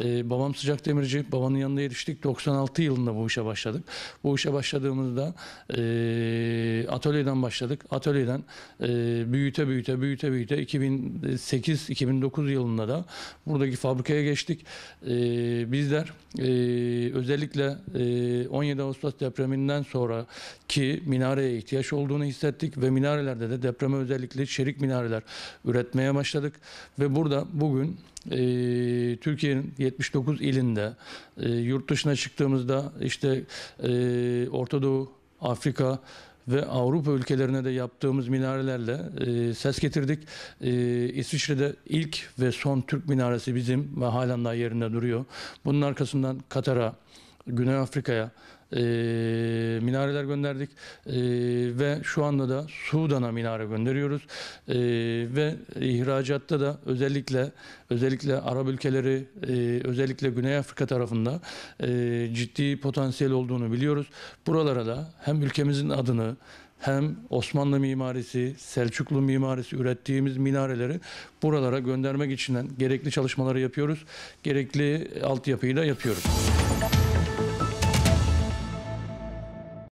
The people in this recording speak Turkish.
Ee, babam Sıcak Demirci, babanın yanında yetiştik. 96 yılında bu işe başladık. Bu işe başladığımızda e, atölyeden başladık. Atölyeden e, büyüte büyüte büyüte büyüte 2008-2009 yılında da buradaki fabrikaya geçtik. E, bizler e, özellikle e, 17 Ağustos depreminden sonra ki minareye ihtiyaç olduğunu hissettik ve minarelerde de depreme özellikle çelik minareler üretmeye başladık ve burada bugün e, Türkiye'nin 79 ilinde e, yurt dışına çıktığımızda işte e, Orta Doğu, Afrika, ve Avrupa ülkelerine de yaptığımız minarelerle e, ses getirdik. E, İsviçre'de ilk ve son Türk minaresi bizim ve halen daha yerinde duruyor. Bunun arkasından Katar'a, Güney Afrika'ya, e, minareler gönderdik e, ve şu anda da Sudan'a minare gönderiyoruz e, ve ihracatta da özellikle özellikle Arap ülkeleri e, özellikle Güney Afrika tarafında e, ciddi potansiyel olduğunu biliyoruz. Buralara da hem ülkemizin adını hem Osmanlı mimarisi, Selçuklu mimarisi ürettiğimiz minareleri buralara göndermek için gerekli çalışmaları yapıyoruz. Gerekli da yapıyoruz.